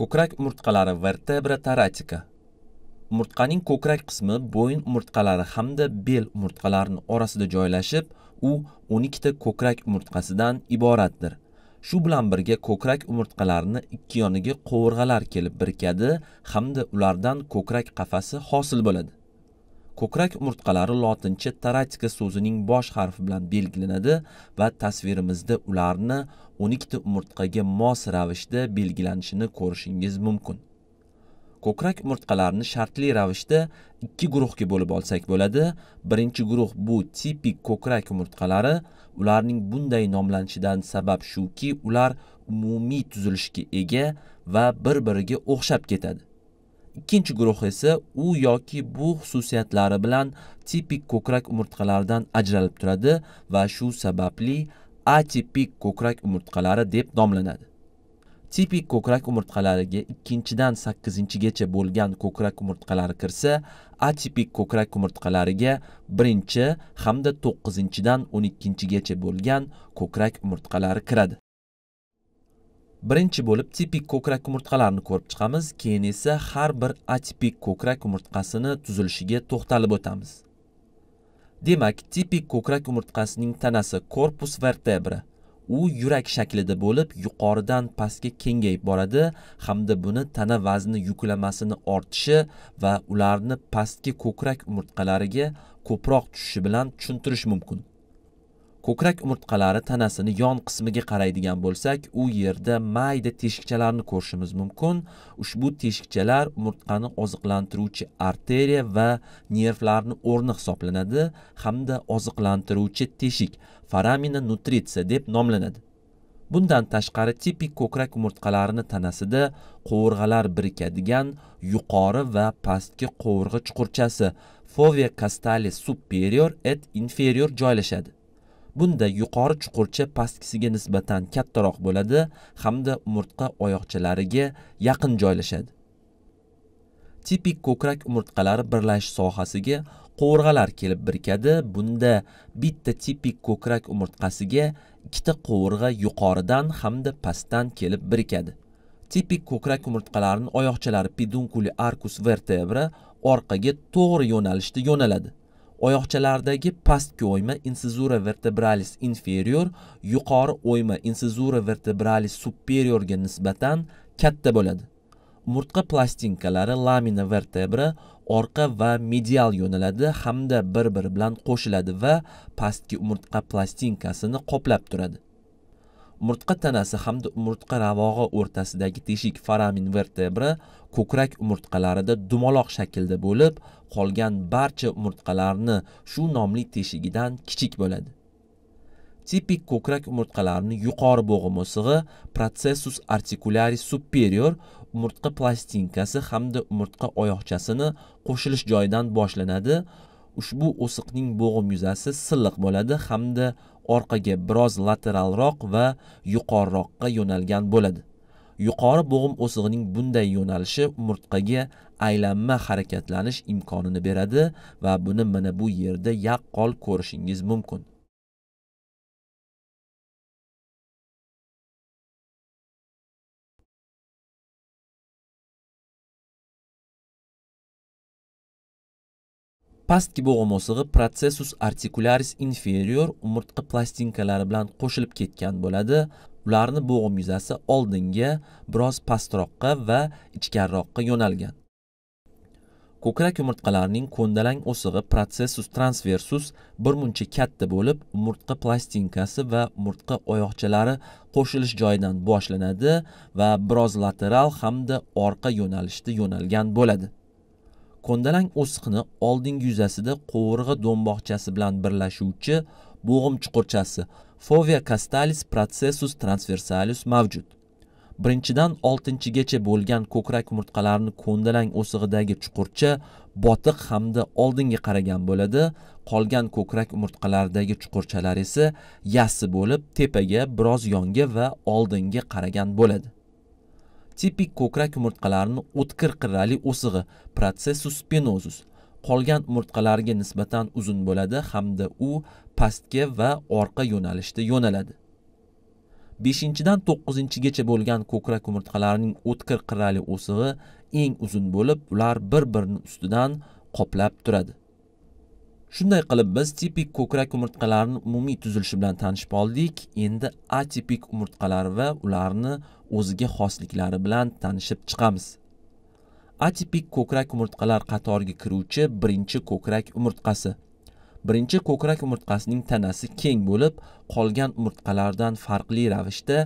ko'krak umurtqalari vertebra taratika umurtqaning ko'krak qismi bo'yin umurtqalari hamda bel umurtqalarini orasida joylashib u 12 ta ko'krak umurtqasidan iboratdir shu bilan birga ko'krak umurtqalarini ikki yoniga qovurg'alar kelib birikadi hamda ulardan ko'krak qafasi hosil bo'ladi ko'krak umurtqalari lotincha taratika so'zining bosh harfi bilan belgilanadi va tasvirimizda ularni 12 ta umurtqaga mos ravishda belgilanishini ko'rishingiz mumkin ko'krak umurtqalarini shartli ravishda ikki guruhga bo'lib olsak bo'ladi birinchi guruh bu tipik ko'krak umurtqalari ularning bunday nomlanishidan sabab shuki ular umumiy tuzilishga ega va bir biriga o'xshab ketadi ikkinchi guruh esa u yoki bu xususiyatlari bilan tipik ko'krak umurtqalaridan ajralib turadi va shu sababli atipik ko'krak umurtqalari deb nomlanadi tipik ko'krak umurtqalariga ikkinchidan sakkizinchigacha bo'lgan ko'krak umurtqalari kirsa atipik ko'krak umurtqalariga birinchi hamda to'qqizinchidan o'n ikkinchigacha bo'lgan ko'krak umurtqalari kiradi birinchi bo'lib tipik ko'krak yumurtqalarini ko'rib chiqamiz keyin esa har bir atipik ko'krak yumurtqasini tuzilishiga to'xtalib o'tamiz demak tipik ko'krak yumurtqasining tanasi korpus vertebra u yurak shaklida bo'lib yuqoridan pastga kengayib boradi hamda buni tana vazni yuklamasini ortishi va ularni pastki ko'krak umurtqalariga ko'proq tushishi bilan tushuntirish mumkin ko'krak umurtqalari tanasini yon qismiga qaraydigan bo'lsak u yerda mayda teshikchalarni ko'rishimiz mumkin ushbu teshikchalar umurtqani oziqlantiruvchi arteriya va nervlarni o'rni hisoblanadi hamda oziqlantiruvchi teshik foramina nutritsiya deb nomlanadi bundan tashqari tipik ko'krak umurtqalarini tanasida qovurg'alar birikadigan yuqori va pastki qovurg'a chuqurchasi fovea castalis superior et inferior joylashadi bunda yuqori chuqurcha pastkisiga nisbatan kattaroq bo'ladi hamda umurtqa oyoqchalariga yaqin joylashadi tipik ko'krak umurtqalari birlashish sohasiga qovurg'alar kelib birikadi bunda bitta tipik ko'krak umurtqasiga ikkita qovurg'a yuqoridan hamda pastdan kelib birikadi tipik ko'krak umurtqalarining oyoqchalari pedunkuli arcus vertebra orqaga to'g'ri yo'nalishda yo'naladi oyoqchalardagi pastki o'yma insizura vertebralis inferior yuqori o'yma insizura vertebralis superiorga nisbatan katta bo'ladi umurtqa plastinkalari lamina vertebra orqa va medial yo'naladi hamda bir biri bilan qo'shiladi va pastki umurtqa plastinkasini qoplab turadi murtqa tanasi hamda umurtqa ravog'i o'rtasidagi teshik foramin vertebra ko'krak umurtqalarida dumaloq shaklda bo'lib qolgan barcha umurtqalarni shu nomli teshigidan kichik bo'ladi tipik ko'krak umurtqalarini yuqori bo'g'im o'sig'i protsessus articularis superior umurtqa plastinkasi hamda umurtqa oyoqchasini qo'shilish joyidan boshlanadi ushbu o'siqning bo'g'im yuzasi silliq bo'ladi hamda orqaga biroz lateralroq va yuqoriroqqa yo'nalgan bo'ladi yuqori bo'g'im o'sig'ining bunday yo'nalishi umurtqaga aylanma harakatlanish imkonini beradi va buni mana bu yerda yaqqol ko'rishingiz mumkin pastki bo'g'imosig'i processus articularis inferior umurtqa plastinkalari bilan qo'shilib ketgan bo'ladi ularni bo'g'im yuzasi oldinga biroz pastroqqa va ichkariroqqa yo'nalgan ko'krak umurtqalarining ko'ndalang o'sig'i processus transversus bir muncha katta bo'lib umurtqa plastinkasi va umurtqa oyoqchalari qo'shilish joyidan boshlanadi va biroz lateral hamda orqa yo'nalishda yo'nalgan bo'ladi kondalang o'siqni oldingi yuzasida qovurg'i do'mboqchasi bilan birlashuvchi bo'g'im chuqurchasi fovia castalis processus transversalis mavjud birinchidan oltinchigacha bo'lgan ko'krak umurtqalarini ko'ndalang o'sig'idagi chuqurcha botiq hamda oldinga qaragan bo'ladi qolgan ko'krak umurtqalaridagi chuqurchalar esa yassi bo'lib tepaga biroz yonga va oldinga qaragan bo'ladi tipik ko'krak umurtqalarini o'tkir qirrali o'sig'i protsessus spinosus qolgan umurtqalarga nisbatan uzun bo'ladi hamda u pastga va orqa yo'nalishda yo'naladi beshinchidan to'qqizinchigacha bo'lgan ko'krak umurtqalarining o'tkir qirrali o'sig'i eng uzun bo'lib ular bir birini ustidan qoplab turadi Shunday qilib biz tipik ko'krak umurtqalarini umumiy tuzilishi bilan tanishib oldik. Endi atipik umurtqalar va ularni o'ziga xosliklari bilan tanishib chiqamiz. Atipik ko'krak umurtqalar qatoriga kiruvchi birinchi ko'krak umurtqasi. Birinchi ko'krak umurtqasining tanasi keng bo'lib, qolgan umurtqalardan farqli ravishda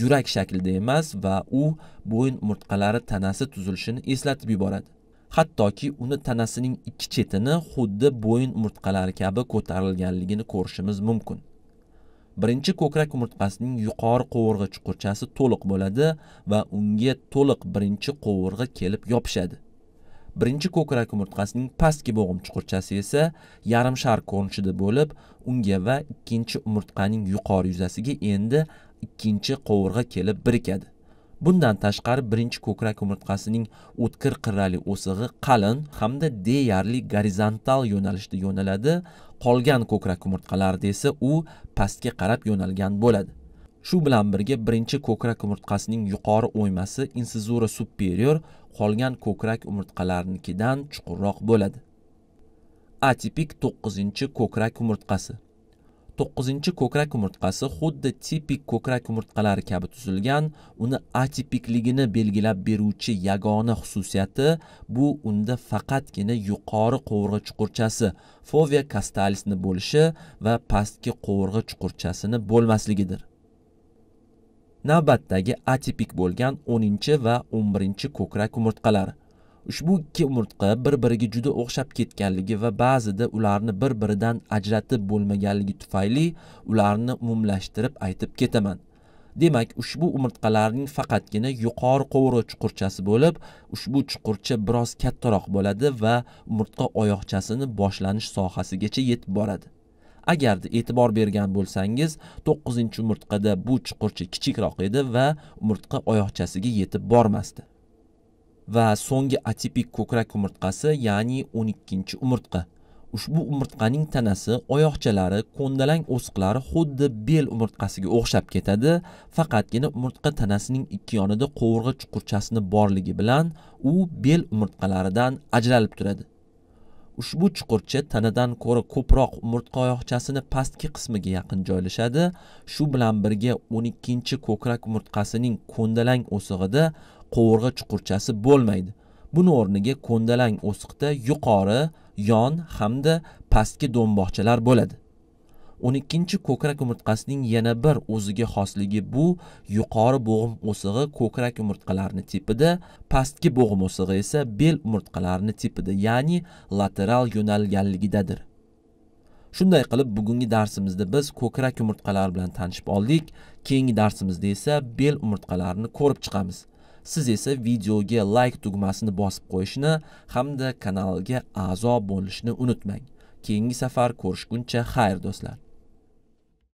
yurak shaklida emas va u bo'yin umurtqalari tanasi tuzilishini eslatib yuboradi. hattoki uni tanasining ikki chetini xuddi bo'yin umurtqalari kabi ko'tarilganligini ko'rishimiz mumkin birinchi ko'krak umurtqasining yuqori qovurg'a chuqurchasi to'liq bo'ladi va unga to'liq birinchi qovurg'a kelib yopishadi birinchi ko'krak umurtqasining pastki bo'g'im chuqurchasi esa yarim shar ko'rinishida bo'lib unga va ikkinchi umurtqaning yuqori yuzasiga endi ikkinchi qovurg'a kelib birikadi bundan tashqari birinchi ko'krak umurtqasining o'tkir qirrali o'sig'i qalin hamda deyarli gorizontal yo'nalishda yo'naladi qolgan ko'krak umurtqalarida esa u pastga qarab yo'nalgan bo'ladi shu bilan birga birinchi ko'krak umurtqasining yuqori o'ymasi insizura superior qolgan ko'krak umurtqalarinikidan chuqurroq bo'ladi atipik to'qqizinchi ko'krak umurtqasi to'qqizinchi ko'krak umurtqasi xuddi tipik ko'krak umurtqalari kabi tuzilgan uni atipikligini belgilab beruvchi yagona xususiyati bu unda faqatgina yuqori qovurg'a chuqurchasi fovia kastalisni bo'lishi va pastki qovurg'a chuqurchasini bo'lmasligidir navbatdagi atipik bo'lgan o'ninchi va o'n birinchi ko'krak umurtqalari ushbu ikki umurtqa bir biriga juda o'xshab ketganligi va ba'zida ularni bir biridan ajratib bo'lmaganligi tufayli ularni umumlashtirib aytib ketaman demak ushbu umurtqalarning faqatgina yuqori qovurg'i chuqurchasi bo'lib ushbu chuqurcha biroz kattaroq bo'ladi va umurtqa oyoqchasini boshlanish sohasigacha yetib boradi agarda e'tibor bergan bo'lsangiz 9 umurtqada bu chuqurcha kichikroq edi va umurtqa oyoqchasiga yetib bormasdi va so'nggi atipik ko'krak umurtqasi ya'ni 12 umurtqa ushbu umurtqaning tanasi oyoqchalari ko'ndalang o'siqlari xuddi bel umurtqasiga o'xshab ketadi faqatgina umurtqa tanasining ikki yonida qovurg'a chuqurchasini borligi bilan u bel umurtqalaridan ajralib turadi ushbu chuqurcha tanadan ko'ra ko'proq umurtqa oyoqchasini pastki qismiga yaqin joylashadi shu bilan birga 12 ko'krak umurtqasining ko'ndalang o'sig'ida qovurg'a chuqurchasi bo'lmaydi buni o'rniga ko'ndalang o'siqda yuqori yon hamda pastki do'mboqchalar bo'ladi o'n ikkinchi ko'krak umurtqasining yana bir o'ziga xosligi bu yuqori bo'g'im o'sig'i ko'krak umurtqalarini tipida pastki bo'g'im o'sig'i esa bel umurtqalarini tipida ya'ni lateral yo'nalganligidadir shunday qilib bugungi darsimizda biz ko'krak umurtqalari bilan tanishib oldik keyingi darsimizda esa bel umurtqalarini ko'rib chiqamiz siz esa videoga like tugmasini bosib qo'yishni hamda kanalga a'zo bo'lishni unutmang keyingi safar ko'rishguncha xayr do'stlar